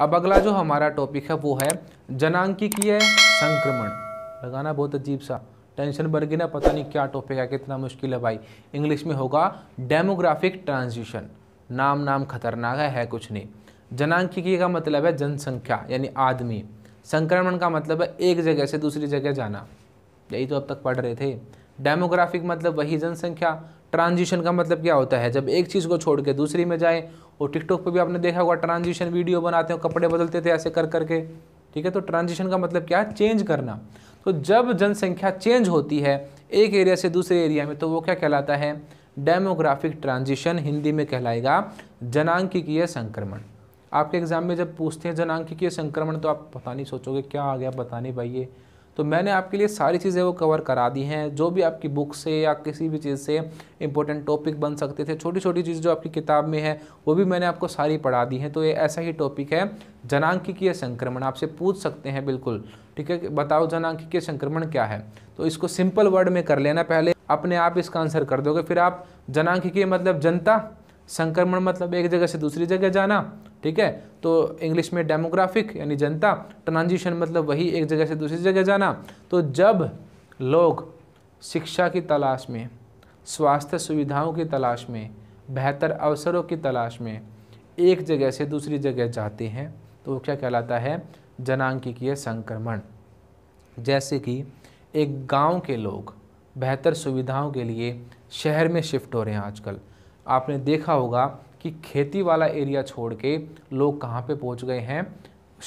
अब अगला जो हमारा टॉपिक है वो है जनांकिकीय संक्रमण लगाना बहुत अजीब सा टेंशन बढ़ गई ना पता नहीं क्या टॉपिक है कितना मुश्किल है भाई इंग्लिश में होगा डेमोग्राफिक ट्रांजिशन नाम नाम खतरनाक है, है कुछ नहीं जनांकिकीय का मतलब है जनसंख्या यानी आदमी संक्रमण का मतलब है एक जगह से दूसरी जगह जाना यही तो अब तक पढ़ रहे थे डेमोग्राफिक मतलब वही जनसंख्या ट्रांजिशन का मतलब क्या होता है जब एक चीज़ को छोड़ के दूसरी में जाए और टिकटॉक पे भी आपने देखा होगा ट्रांजिशन वीडियो बनाते हैं कपड़े बदलते थे ऐसे कर करके ठीक है तो ट्रांजिशन का मतलब क्या है चेंज करना तो जब जनसंख्या चेंज होती है एक एरिया से दूसरे एरिया में तो वो क्या कहलाता है डेमोग्राफिक ट्रांजिशन हिंदी में कहलाएगा जनांकिकीय संक्रमण आपके एग्जाम में जब पूछते हैं जनांकिकीय संक्रमण तो आप पता नहीं सोचोगे क्या आ गया पता नहीं भाई ये तो मैंने आपके लिए सारी चीज़ें वो कवर करा दी हैं जो भी आपकी बुक से या किसी भी चीज़ से इंपॉर्टेंट टॉपिक बन सकते थे छोटी छोटी चीज़ जो आपकी किताब में है वो भी मैंने आपको सारी पढ़ा दी हैं तो ये ऐसा ही टॉपिक है जनांकिकीय संक्रमण आपसे पूछ सकते हैं बिल्कुल ठीक है बताओ जनांकिकीय संक्रमण क्या है तो इसको सिंपल वर्ड में कर लेना पहले अपने आप इसका आंसर कर दोगे फिर आप जनांकिकीय मतलब जनता संक्रमण मतलब एक जगह से दूसरी जगह जाना ठीक है तो इंग्लिश में डेमोग्राफिक यानी जनता ट्रांजिशन मतलब वही एक जगह से दूसरी जगह जाना तो जब लोग शिक्षा की तलाश में स्वास्थ्य सुविधाओं की तलाश में बेहतर अवसरों की तलाश में एक जगह से दूसरी जगह जाते हैं तो क्या कहलाता है जनांकिकीय संक्रमण जैसे कि एक गांव के लोग बेहतर सुविधाओं के लिए शहर में शिफ्ट हो रहे हैं आजकल आपने देखा होगा कि खेती वाला एरिया छोड़ के लोग कहाँ पे पहुँच गए हैं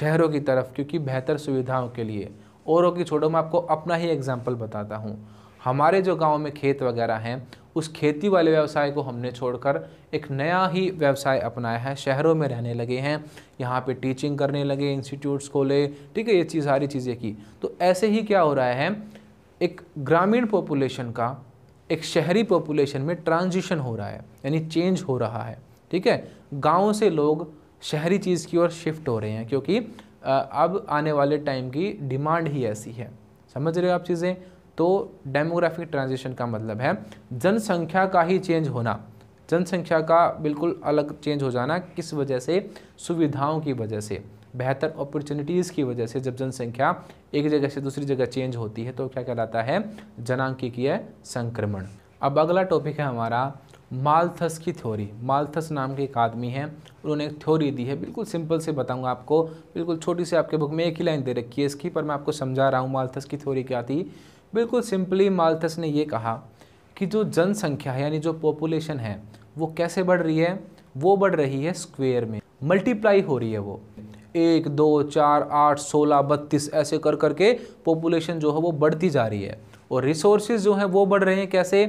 शहरों की तरफ क्योंकि बेहतर सुविधाओं के लिए औरों की छोड़ो मैं आपको अपना ही एग्जाम्पल बताता हूँ हमारे जो गाँव में खेत वगैरह हैं उस खेती वाले व्यवसाय को हमने छोड़कर एक नया ही व्यवसाय अपनाया है शहरों में रहने लगे हैं यहाँ पे टीचिंग करने लगे इंस्टीट्यूट्स खोले ठीक है ये चीज़ सारी चीज़ें की तो ऐसे ही क्या हो रहा है एक ग्रामीण पॉपुलेशन का एक शहरी पॉपुलेशन में ट्रांजिशन हो रहा है यानी चेंज हो रहा है ठीक है गाँव से लोग शहरी चीज़ की ओर शिफ्ट हो रहे हैं क्योंकि अब आने वाले टाइम की डिमांड ही ऐसी है समझ रहे हो आप चीज़ें तो डेमोग्राफिक ट्रांजिशन का मतलब है जनसंख्या का ही चेंज होना जनसंख्या का बिल्कुल अलग चेंज हो जाना किस वजह से सुविधाओं की वजह से बेहतर अपॉर्चुनिटीज़ की वजह से जब जनसंख्या एक जगह से दूसरी जगह चेंज होती है तो क्या कहलाता है जनांकीय संक्रमण अब अगला टॉपिक है हमारा मालथस की थ्योरी मालथस नाम के एक आदमी हैं उन्होंने एक थ्योरी दी है बिल्कुल सिंपल से बताऊंगा आपको बिल्कुल छोटी सी आपके बुक में एक ही लाइन दे रखी है इसकी पर मैं आपको समझा रहा हूँ मालथस की थ्योरी क्या थी बिल्कुल सिंपली मालथस ने ये कहा कि जो जनसंख्या है यानी जो पॉपुलेशन है वो कैसे बढ़ रही है वो बढ़ रही है स्क्वेयर में मल्टीप्लाई हो रही है वो एक दो चार आठ सोलह बत्तीस ऐसे कर करके पॉपुलेशन जो है वो बढ़ती जा रही है और रिसोर्सेज जो हैं वो बढ़ रहे हैं कैसे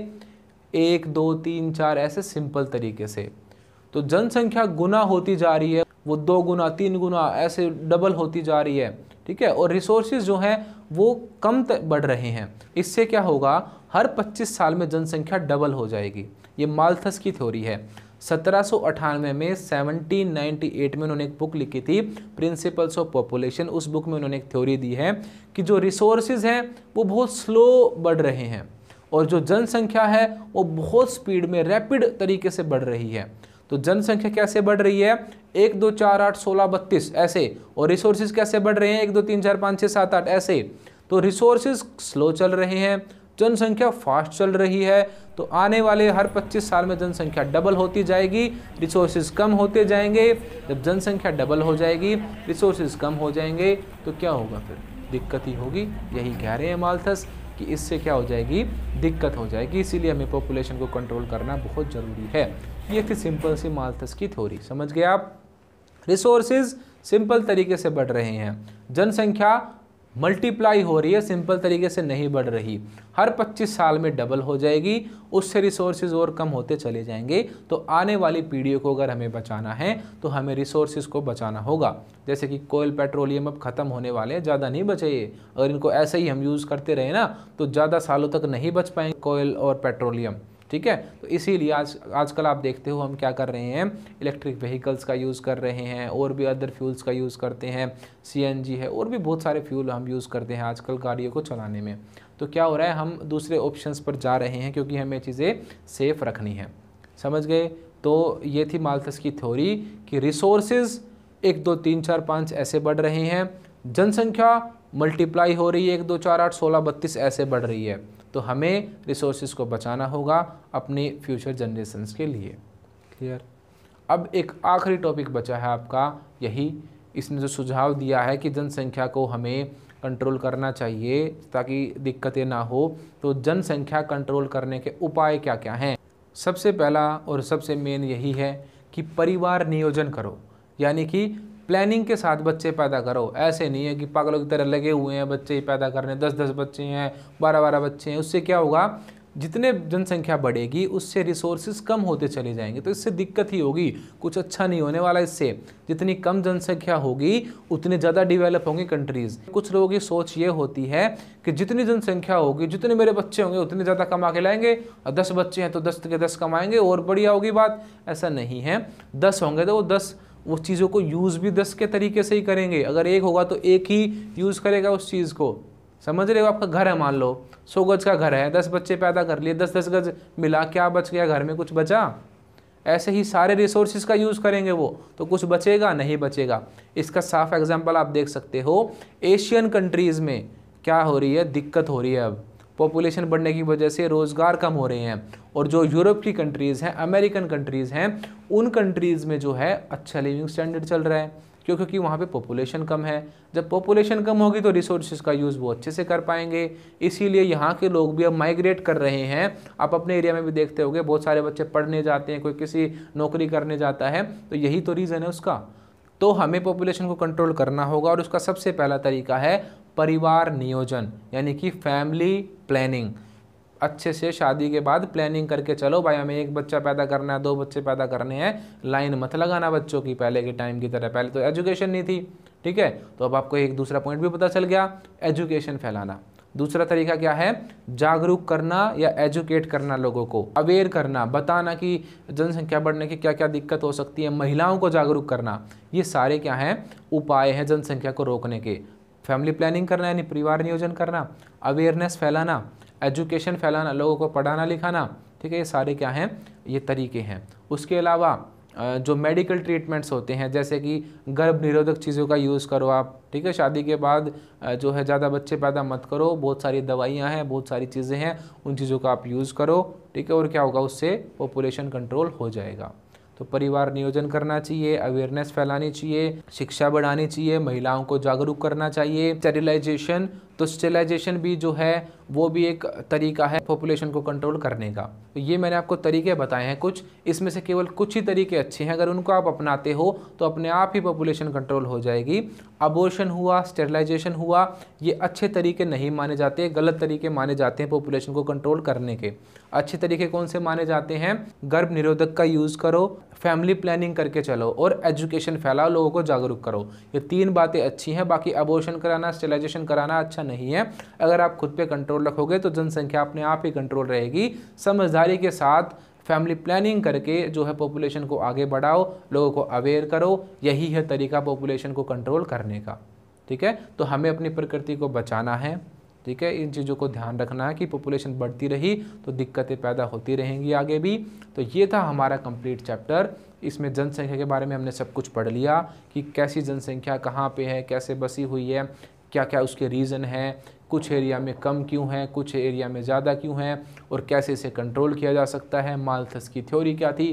एक दो तीन चार ऐसे सिंपल तरीके से तो जनसंख्या गुना होती जा रही है वो दो गुना तीन गुना ऐसे डबल होती जा रही है ठीक है और रिसोर्सेज जो हैं वो कम बढ़ रहे हैं इससे क्या होगा हर 25 साल में जनसंख्या डबल हो जाएगी ये मालथस की थ्योरी है सत्रह में 1798 में उन्होंने एक बुक लिखी थी प्रिंसिपल्स ऑफ पॉपुलेशन उस बुक में उन्होंने एक थ्योरी दी है कि जो रिसोर्सेज हैं वो बहुत स्लो बढ़ रहे हैं और जो जनसंख्या है वो बहुत स्पीड में रैपिड तरीके से बढ़ रही है तो जनसंख्या कैसे बढ़ रही है एक दो चार आठ सोलह बत्तीस ऐसे और रिसोर्सेज कैसे बढ़ रहे हैं एक दो तीन चार पाँच छः सात आठ ऐसे तो रिसोर्सेज स्लो चल रहे हैं जनसंख्या फास्ट चल रही है तो आने वाले हर 25 साल में जनसंख्या डबल होती जाएगी रिसोर्सेज कम होते जाएंगे जब जनसंख्या डबल हो जाएगी रिसोर्सेज कम हो जाएंगे तो क्या होगा फिर दिक्कत ही होगी यही कह रहे हैं मालथस कि इससे क्या हो जाएगी दिक्कत हो जाएगी इसीलिए हमें पॉपुलेशन को कंट्रोल करना बहुत ज़रूरी है ये थी सिंपल सी मालथस की थ्योरी समझ गए आप रिसोर्सेज सिंपल तरीके से बढ़ रहे हैं जनसंख्या मल्टीप्लाई हो रही है सिंपल तरीके से नहीं बढ़ रही हर 25 साल में डबल हो जाएगी उससे रिसोर्सेज और कम होते चले जाएंगे तो आने वाली पीढ़ियों को अगर हमें बचाना है तो हमें रिसोर्सेज को बचाना होगा जैसे कि कोयल पेट्रोलियम अब ख़त्म होने वाले हैं ज़्यादा नहीं बचे अगर इनको ऐसे ही हम यूज़ करते रहे ना तो ज़्यादा सालों तक नहीं बच पाएंगे कोयल और पेट्रोलियम ठीक है तो इसीलिए आज आजकल आप देखते हो हम क्या कर रहे हैं इलेक्ट्रिक व्हीकल्स का यूज़ कर रहे हैं और भी अदर फ्यूल्स का यूज़ करते हैं सी है और भी बहुत सारे फ्यूल हम यूज़ करते हैं आजकल गाड़ियों को चलाने में तो क्या हो रहा है हम दूसरे ऑप्शन पर जा रहे हैं क्योंकि हमें चीज़ें सेफ़ रखनी है समझ गए तो ये थी मालथस की थ्योरी कि रिसोर्सेज एक दो तीन चार पाँच ऐसे बढ़ रहे हैं जनसंख्या मल्टीप्लाई हो रही है एक दो चार आठ सोलह बत्तीस ऐसे बढ़ रही है तो हमें रिसोर्सिस को बचाना होगा अपने फ्यूचर जनरेशंस के लिए क्लियर अब एक आखिरी टॉपिक बचा है आपका यही इसने जो सुझाव दिया है कि जनसंख्या को हमें कंट्रोल करना चाहिए ताकि दिक्कतें ना हो तो जनसंख्या कंट्रोल करने के उपाय क्या क्या हैं सबसे पहला और सबसे मेन यही है कि परिवार नियोजन करो यानी कि प्लानिंग के साथ बच्चे पैदा करो ऐसे नहीं है कि पागलों की तरह लगे हुए हैं बच्चे ही पैदा करने दस दस बच्चे हैं बारह बारह बच्चे हैं उससे क्या होगा जितने जनसंख्या बढ़ेगी उससे रिसोर्सेज कम होते चले जाएंगे तो इससे दिक्कत ही होगी कुछ अच्छा नहीं होने वाला इससे जितनी कम जनसंख्या होगी उतने ज़्यादा डिवेलप होंगी कंट्रीज़ कुछ लोगों की सोच ये होती है कि जितनी जनसंख्या होगी जितने मेरे बच्चे होंगे उतने ज़्यादा कमा के लाएंगे और दस बच्चे हैं तो दस के दस कमाएंगे और बढ़िया होगी बात ऐसा नहीं है दस होंगे तो वो दस उस चीज़ों को यूज़ भी दस के तरीके से ही करेंगे अगर एक होगा तो एक ही यूज़ करेगा उस चीज़ को समझ रहे हो आपका घर है मान लो सौ गज का घर है दस बच्चे पैदा कर लिए दस दस गज मिला क्या बच गया घर में कुछ बचा ऐसे ही सारे रिसोर्सेज का यूज़ करेंगे वो तो कुछ बचेगा नहीं बचेगा इसका साफ एग्जाम्पल आप देख सकते हो एशियन कंट्रीज़ में क्या हो रही है दिक्कत हो रही है अब पॉपुलेशन बढ़ने की वजह से रोज़गार कम हो रहे हैं और जो यूरोप की कंट्रीज़ हैं अमेरिकन कंट्रीज़ हैं उन कंट्रीज़ में जो है अच्छा लिविंग स्टैंडर्ड चल रहा है क्यों क्योंकि वहाँ पे पॉपुलेशन कम है जब पॉपुलेशन कम होगी तो रिसोर्सेज का यूज़ वो अच्छे से कर पाएंगे इसीलिए यहाँ के लोग भी अब माइग्रेट कर रहे हैं आप अपने एरिया में भी देखते होंगे बहुत सारे बच्चे पढ़ने जाते हैं कोई किसी नौकरी करने जाता है तो यही तो रीज़न है उसका तो हमें पॉपुलेशन को कंट्रोल करना होगा और उसका सबसे पहला तरीका है परिवार नियोजन यानी कि फैमिली प्लानिंग अच्छे से शादी के बाद प्लानिंग करके चलो भाई हमें एक बच्चा पैदा करना है दो बच्चे पैदा करने हैं लाइन मत लगाना बच्चों की पहले के टाइम की तरह पहले तो एजुकेशन नहीं थी ठीक है तो अब आपको एक दूसरा पॉइंट भी पता चल गया एजुकेशन फैलाना दूसरा तरीका क्या है जागरूक करना या एजुकेट करना लोगों को अवेयर करना बताना कि जनसंख्या बढ़ने की क्या क्या दिक्कत हो सकती है महिलाओं को जागरूक करना ये सारे क्या हैं उपाय हैं जनसंख्या को रोकने के फैमिली प्लानिंग करना यानी परिवार नियोजन करना अवेयरनेस फैलाना एजुकेशन फैलाना लोगों को पढ़ाना लिखाना ठीक है ये सारे क्या हैं ये तरीके हैं उसके अलावा जो मेडिकल ट्रीटमेंट्स होते हैं जैसे कि गर्भ निरोधक चीज़ों का यूज़ करो आप ठीक है शादी के बाद जो है ज़्यादा बच्चे पैदा मत करो बहुत सारी दवाइयाँ हैं बहुत सारी चीज़ें हैं उन चीज़ों का आप यूज़ करो ठीक है और क्या होगा उससे पॉपुलेशन कंट्रोल हो जाएगा तो परिवार नियोजन करना चाहिए अवेयरनेस फैलानी चाहिए शिक्षा बढ़ानी चाहिए महिलाओं को जागरूक करना चाहिए स्टेरिलाइजेशन तो स्टेलाइजेशन भी जो है वो भी एक तरीका है पॉपुलेशन को कंट्रोल करने का तो ये मैंने आपको तरीके बताए हैं कुछ इसमें से केवल कुछ ही तरीके अच्छे हैं अगर उनको आप अपनाते हो तो अपने आप ही पॉपुलेशन कंट्रोल हो जाएगी अबोर्शन हुआ स्टेरलाइजेशन हुआ ये अच्छे तरीके नहीं माने जाते गलत तरीके माने जाते हैं पॉपुलेशन को कंट्रोल करने के अच्छे तरीके कौन से माने जाते हैं गर्भ निरोधक का यूज़ करो फैमिली प्लानिंग करके चलो और एजुकेशन फैलाओ लोगों को जागरूक करो ये तीन बातें अच्छी हैं बाकी अबोर्शन कराना स्टेलाइजेशन कराना अच्छा नहीं है अगर आप खुद पे कंट्रोल रखोगे तो जनसंख्या अपने आप ही कंट्रोल रहेगी समझदारी के साथ फैमिली प्लानिंग करके जो है पॉपुलेशन को आगे बढ़ाओ लोगों को अवेयर करो यही है तरीका पॉपुलेशन को कंट्रोल करने का ठीक है तो हमें अपनी प्रकृति को बचाना है ठीक है इन चीज़ों को ध्यान रखना है कि पॉपुलेशन बढ़ती रही तो दिक्कतें पैदा होती रहेंगी आगे भी तो ये था हमारा कंप्लीट चैप्टर इसमें जनसंख्या के बारे में हमने सब कुछ पढ़ लिया कि कैसी जनसंख्या कहाँ पे है कैसे बसी हुई है क्या क्या उसके रीज़न हैं कुछ एरिया में कम क्यों हैं कुछ एरिया में ज़्यादा क्यों हैं और कैसे इसे कंट्रोल किया जा सकता है मालथस की थ्योरी क्या थी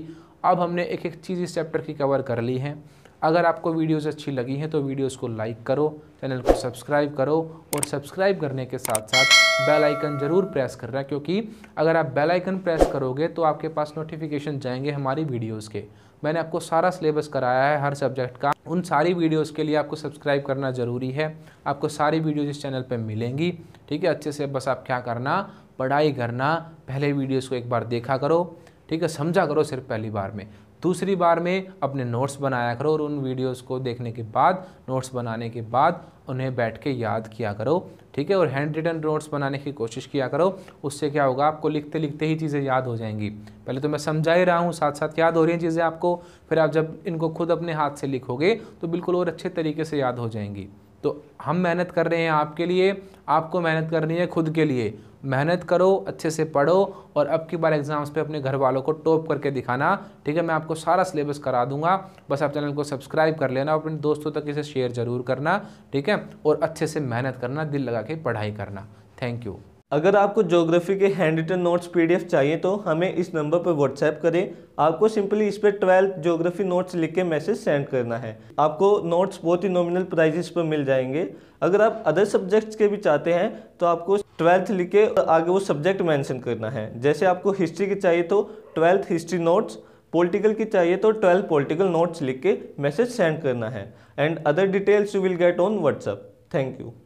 अब हमने एक एक चीज़ इस चैप्टर की कवर कर ली है अगर आपको वीडियोस अच्छी लगी हैं तो वीडियोस को लाइक करो चैनल को सब्सक्राइब करो और सब्सक्राइब करने के साथ साथ बेल आइकन ज़रूर प्रेस करना क्योंकि अगर आप बेल आइकन प्रेस करोगे तो आपके पास नोटिफिकेशन जाएंगे हमारी वीडियोज़ के मैंने आपको सारा सिलेबस कराया है हर सब्जेक्ट का उन सारी वीडियोस के लिए आपको सब्सक्राइब करना ज़रूरी है आपको सारी वीडियोज़ इस चैनल पर मिलेंगी ठीक है अच्छे से बस आप क्या करना पढ़ाई करना पहले वीडियोज़ को एक बार देखा करो ठीक है समझा करो सिर्फ पहली बार में दूसरी बार में अपने नोट्स बनाया करो और उन वीडियोस को देखने के बाद नोट्स बनाने के बाद उन्हें बैठ के याद किया करो ठीक है और हैंड रिटन नोट्स बनाने की कोशिश किया करो उससे क्या होगा आपको लिखते लिखते ही चीज़ें याद हो जाएंगी पहले तो मैं समझा ही रहा हूँ साथ साथ याद हो रही हैं चीज़ें आपको फिर आप जब इनको खुद अपने हाथ से लिखोगे तो बिल्कुल और अच्छे तरीके से याद हो जाएंगी तो हम मेहनत कर रहे हैं आपके लिए आपको मेहनत करनी है खुद के लिए मेहनत करो अच्छे से पढ़ो और अब की बार एग्ज़ाम्स पे अपने घर वालों को टॉप करके दिखाना ठीक है मैं आपको सारा सिलेबस करा दूंगा बस आप चैनल को सब्सक्राइब कर लेना और अपने दोस्तों तक इसे शेयर ज़रूर करना ठीक है और अच्छे से मेहनत करना दिल लगा के पढ़ाई करना थैंक यू अगर आपको ज्योग्राफी के हैंड रिटन नोट्स पीडीएफ चाहिए तो हमें इस नंबर पर व्हाट्सएप करें आपको सिंपली इस पर ट्वेल्थ ज्योग्राफी नोट्स लिख के मैसेज सेंड करना है आपको नोट्स बहुत ही नॉमिनल प्राइजेस पर मिल जाएंगे अगर आप अदर सब्जेक्ट्स के भी चाहते हैं तो आपको ट्वेल्थ लिख के आगे वो सब्जेक्ट मैंशन करना है जैसे आपको हिस्ट्री के चाहिए तो ट्वेल्थ हिस्ट्री नोट्स पॉलिटिकल की चाहिए तो ट्वेल्व पॉलिटिकल नोट्स लिख के मैसेज सेंड करना है and other details you will get on WhatsApp thank you